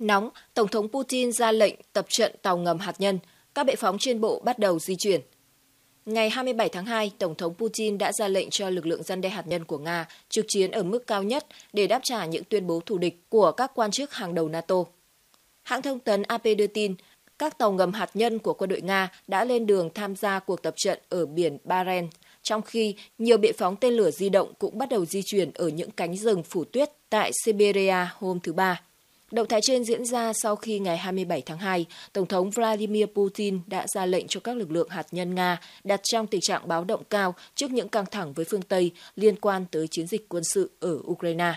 Nóng, Tổng thống Putin ra lệnh tập trận tàu ngầm hạt nhân, các bệ phóng trên bộ bắt đầu di chuyển. Ngày 27 tháng 2, Tổng thống Putin đã ra lệnh cho lực lượng dân đe hạt nhân của Nga trực chiến ở mức cao nhất để đáp trả những tuyên bố thù địch của các quan chức hàng đầu NATO. Hãng thông tấn AP đưa tin, các tàu ngầm hạt nhân của quân đội Nga đã lên đường tham gia cuộc tập trận ở biển Barents, trong khi nhiều bệ phóng tên lửa di động cũng bắt đầu di chuyển ở những cánh rừng phủ tuyết tại Siberia hôm thứ Ba. Động thái trên diễn ra sau khi ngày 27 tháng 2, Tổng thống Vladimir Putin đã ra lệnh cho các lực lượng hạt nhân Nga đặt trong tình trạng báo động cao trước những căng thẳng với phương Tây liên quan tới chiến dịch quân sự ở Ukraine.